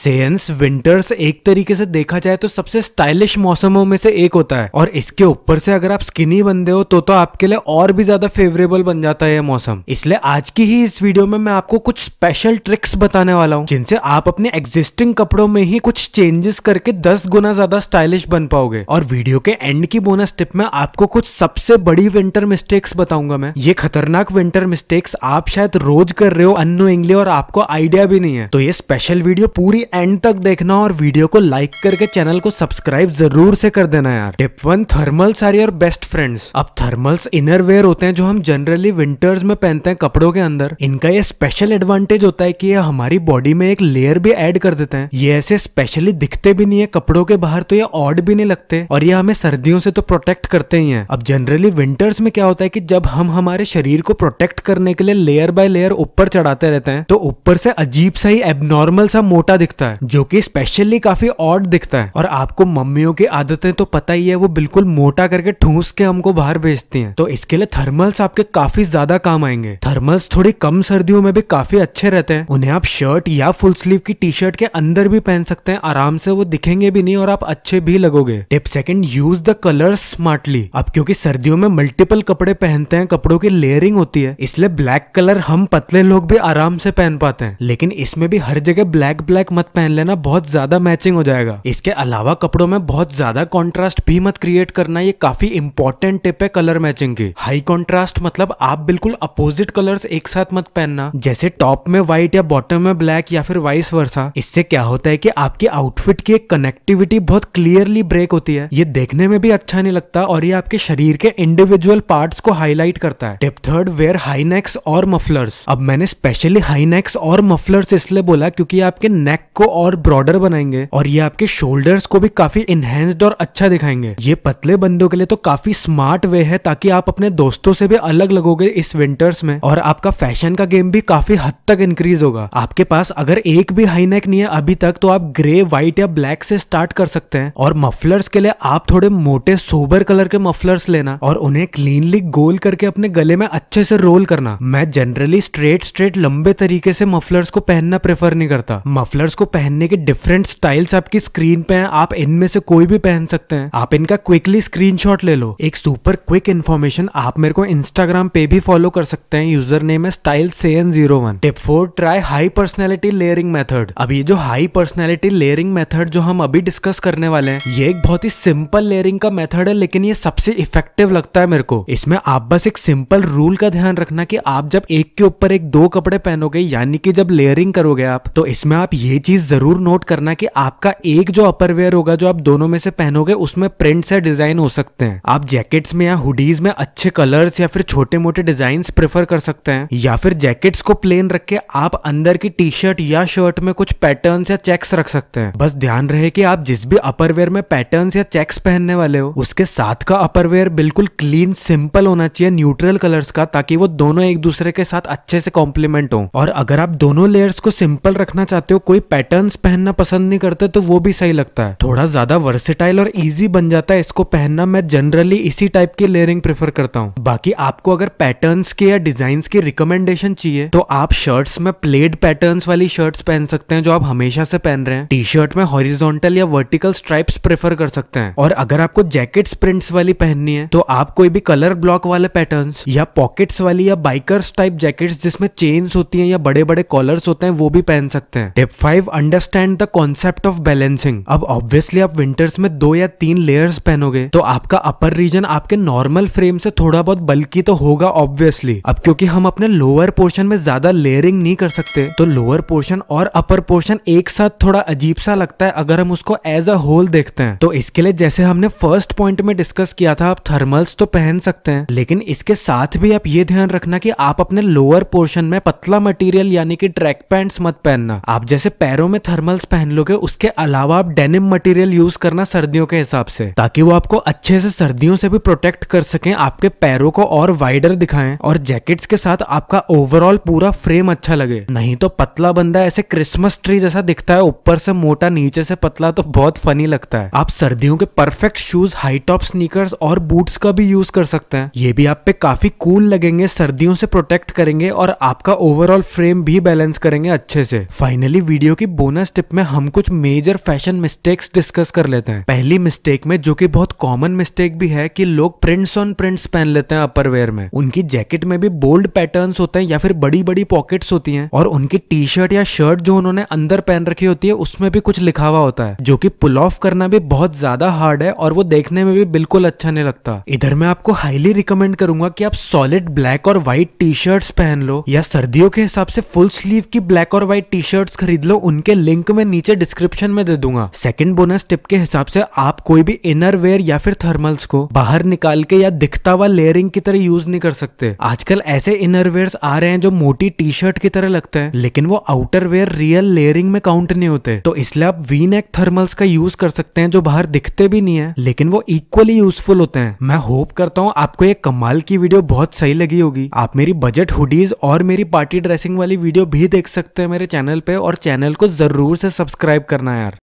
sense winters एक तरीके से देखा जाए तो सबसे स्टाइलिश मौसमों में से एक होता है और इसके ऊपर से अगर आप स्किनी बंदे हो तो तो आपके लिए और भी ज्यादा फेवरेबल बन जाता है ये मौसम इसलिए आज की ही इस वीडियो में मैं आपको कुछ स्पेशल ट्रिक्स बताने वाला हूँ जिनसे आप अपने एग्जिस्टिंग कपड़ों में ही कुछ चेंजेस करके दस गुना ज्यादा स्टाइलिश बन पाओगे और वीडियो के एंड की बोनस टिप में आपको कुछ सबसे बड़ी विंटर मिस्टेक्स बताऊंगा मैं ये खतरनाक विंटर मिस्टेक्स आप शायद रोज कर रहे हो अनोइंगली और आपको आइडिया भी नहीं है तो ये स्पेशल वीडियो पूरी एंड तक देखना और वीडियो को लाइक करके चैनल को सब्सक्राइब जरूर से कर देना यार tip one thermal are your best friends अब थर्मल्स इनर वेयर होते हैं जो हम जनरली विंटर्स में पहनते हैं कपड़ों के अंदर इनका ये स्पेशल एडवांटेज होता है कि ये हमारी बॉडी में एक लेयर भी ऐड कर देते हैं ये ऐसे स्पेशली दिखते भी नहीं है कपड़ों के बाहर तो ये ऑड भी नहीं लगते और ये हमें सर्दियों से तो प्रोटेक्ट करते ही है अब जनरली विंटर्स में क्या होता है की जब हम हमारे शरीर को प्रोटेक्ट करने के लिए लेयर बाय लेयर ऊपर चढ़ाते रहते हैं तो ऊपर से अजीब सा ही एबनॉर्मल सा मोटा दिखता लगता है जो कि स्पेशली काफी ऑड दिखता है और आपको मम्मियों की आदतें तो पता ही है वो बिल्कुल मोटा करके ठूस के हमको बाहर भेजती हैं तो इसके लिए थर्मल्स आपके काफी ज्यादा काम आएंगे थर्मल्स थोड़ी कम सर्दियों में भी काफी अच्छे रहते हैं उन्हें आप शर्ट या फुल स्लीव की टी शर्ट के अंदर भी पहन सकते हैं आराम से वो दिखेंगे भी नहीं और आप अच्छे भी लगोगे tip second use the colour smartly अब क्योंकि सर्दियों में मल्टीपल कपड़े पहनते हैं कपड़ों की लेयरिंग होती है इसलिए ब्लैक कलर हम पतले लोग भी आराम से पहन पाते हैं लेकिन इसमें भी हर जगह ब्लैक ब्लैक मत मत पहन लेना बहुत ज्यादा मैचिंग हो जाएगा इसके अलावा कपड़ों में बहुत ज्यादा कॉन्ट्रास्ट भी मत क्रिएट करना ये काफी इंपॉर्टेंट टिप है कलर मैचिंग की हाई कॉन्ट्रास्ट मतलब आप बिल्कुल अपोजिट कलर एक साथ मत पहनना जैसे टॉप में व्हाइट या बॉटम में ब्लैक या फिर वाइस वर्षा इससे क्या होता है की आपकी आउटफिट की कनेक्टिविटी बहुत क्लियरली ब्रेक होती है ये देखने में भी अच्छा नहीं लगता और ये आपके शरीर के इंडिविजुअल पार्ट को हाईलाइट करता है tip third wear high necks और मफलर्स अब मैंने स्पेशली हाई नेक्स और मफलर्स इसलिए बोला क्योंकि आपके नेक को और ब्रॉडर बनाएंगे और ये आपके शोल्डर्स को भी काफी इनहेंस्ड और अच्छा दिखाएंगे ये पतले बंदों के लिए तो काफी स्मार्ट वे है ताकि आप अपने दोस्तों से भी अलग लगोगे इस विंटर्स में और आपका फैशन का गेम भी काफी हद तक इंक्रीज होगा आपके पास अगर एक भी हाईनेक नहीं है अभी तक तो आप ग्रे व्हाइट या ब्लैक से स्टार्ट कर सकते हैं और मफलर्स के लिए आप थोड़े मोटे सोबर कलर के मफलर्स लेना और उन्हें क्लीनली गोल करके अपने गले में अच्छे से रोल करना मैं जनरली स्ट्रेट स्ट्रेट लंबे तरीके से मफलर्स को पहनना प्रेफर नहीं करता मफलर्स को पहनने के डिफरेंट स्टाइल्स आपकी स्क्रीन पे हैं आप इनमें से कोई भी पहन सकते हैं आप इनका क्विकली स्क्रीनशॉट ले लो एक सुपर क्विक इन्फॉर्मेशन आप मेरे को इंस्टाग्राम पे भी फॉलो कर सकते हैं यूजर नेम है style N zero one tip four try high personality layering method अब ये जो हाई पर्सनैलिटी लेयरिंग मेथड जो हम अभी डिस्कस करने वाले हैं ये एक बहुत ही सिंपल लेयरिंग का मेथड है लेकिन ये सबसे इफेक्टिव लगता है मेरे को इसमें आप बस एक सिंपल रूल का ध्यान रखना कि आप जब एक के ऊपर एक दो कपड़े पहनोगे यानी कि जब लेयरिंग करोगे आप तो इसमें आप ये चीज प्लीज जरूर नोट करना कि आपका एक जो अपरवेयर होगा जो आप दोनों में से पहनोगे उसमें प्रिंट्स या डिजाइन हो सकते हैं आप जैकेट्स में या हुडीज में अच्छे कलर्स या फिर छोटे मोटे डिजाइन प्रेफर कर सकते हैं या फिर जैकेट्स को प्लेन रख के आप अंदर की टी शर्ट या शर्ट में कुछ पैटर्न या चेक्स रख सकते हैं बस ध्यान रहे कि आप जिस भी अपरवेयर में पैटर्न या चेक्स पहनने वाले हो उसके साथ का अपरवेयर बिल्कुल क्लीन सिंपल होना चाहिए न्यूट्रल कलर्स का ताकि वो दोनों एक दूसरे के साथ अच्छे से कॉम्प्लीमेंट हो और अगर आप दोनों लेयर्स को सिंपल रखना चाहते हो कोई पैटर्न पैटर्न्स पहनना पसंद नहीं करते तो वो भी सही लगता है थोड़ा ज्यादा वर्सेटाइल और इजी बन जाता है इसको पहनना मैं जनरली इसी टाइप की लेयरिंग प्रेफर करता हूँ बाकी आपको अगर पैटर्न के या डिजाइन की रिकमेंडेशन चाहिए तो आप शर्ट्स में प्लेड पैटर्न वाली शर्ट्स पहन सकते हैं जो आप हमेशा से पहन रहे हैं टी शर्ट में हॉरिजोंटल या वर्टिकल स्ट्राइप्स प्रेफर कर सकते हैं और अगर आपको जैकेट्स प्रिंट्स वाली पहननी है तो आप कोई भी कलर ब्लॉक वाले पैटर्न या पॉकेट्स वाली या बाइकर्स टाइप जैकेट्स जिसमें चेन्स होती हैं या बड़े बड़े कॉलर्स होते हैं वो भी पहन सकते हैं tip five understand the concept of balancing अब ऑब्वियसली आप विंटर्स में दो या तीन लेयर्स पहनोगे तो आपका अपर रीजन आपके नॉर्मल फ्रेम से थोड़ा बहुत बल्कि तो होगा ऑब्वियसली अब क्योंकि हम अपने लोअर पोर्शन में ज्यादा लेयरिंग नहीं कर सकते तो लोअर पोर्शन और अपर पोर्शन एक साथ थोड़ा अजीब सा लगता है अगर हम उसको एज अ होल देखते हैं तो इसके लिए जैसे हमने फर्स्ट पॉइंट में डिस्कस किया था आप थर्मल्स तो पहन सकते हैं लेकिन इसके साथ भी आप ये ध्यान रखना कि आप अपने लोअर पोर्शन में पतला मटेरियल यानी कि ट्रैक पैंट्स मत पहनना आप जैसे पैर पैरों में थर्मल्स पहन लोगे उसके अलावा आप डेनिम मटेरियल यूज करना सर्दियों के हिसाब से ताकि वो आपको अच्छे से सर्दियों से भी प्रोटेक्ट कर सके आपके पैरों को और वाइडर दिखाएं और जैकेट्स के साथ आपका ओवरऑल पूरा फ्रेम अच्छा लगे नहीं तो पतला बंदा ऐसे क्रिसमस ट्री जैसा दिखता है ऊपर से मोटा नीचे से पतला तो बहुत फनी लगता है आप सर्दियों के perfect shoes high top sneakers और बूट्स का भी यूज कर सकते हैं ये भी आप पे काफी कूल लगेंगे सर्दियों से प्रोटेक्ट करेंगे और आपका ओवरऑल फ्रेम भी बैलेंस करेंगे अच्छे से फाइनली वीडियो की बोनस टिप में हम कुछ मेजर फैशन मिस्टेक्स डिस्कस कर लेते हैं पहली मिस्टेक में जो कि बहुत कॉमन मिस्टेक भी है कि लोग प्रिंट्स ऑन प्रिंट्स पहन लेते हैं वेयर में उनकी जैकेट में भी बोल्ड पैटर्न होते हैं या फिर बड़ी बड़ी पॉकेट होती है और उनकी टी शर्ट या शर्ट जो उन्होंने अंदर पहन रखी होती है उसमें भी कुछ लिखा हुआ होता है जो की पुल ऑफ करना भी बहुत ज्यादा हार्ड है और वो देखने में भी बिल्कुल अच्छा नहीं लगता इधर मैं आपको हाईली रिकमेंड करूंगा कि आप सॉलिड ब्लैक और व्हाइट टी शर्ट पहन लो या सर्दियों के हिसाब से फुल स्लीव की ब्लैक और व्हाइट टी शर्ट खरीद लो उन उनके लिंक में नीचे डिस्क्रिप्शन में दे दूंगा सेकंड बोनस टिप के हिसाब से आप कोई भी इनर वेयर या फिर थर्मल्स को बाहर निकाल के या दिखता हुआ लेयरिंग की तरह यूज नहीं कर सकते आजकल ऐसे इनर वेयर आ रहे हैं जो मोटी टी शर्ट की तरह लगते हैं लेकिन वो आउटर वेयर रियल लेयरिंग में काउंट नहीं होते तो इसलिए आप वी नेक थर्मल्स का यूज कर सकते हैं जो बाहर दिखते भी नहीं है लेकिन वो इक्वली यूजफुल होते हैं मैं होप करता हूँ आपको ये कमाल की वीडियो बहुत सही लगी होगी आप मेरी बजट हुडीज और मेरी पार्टी ड्रेसिंग वाली वीडियो भी देख सकते हैं मेरे चैनल पे और चैनल को ज़रूर से सब्सक्राइब करना यार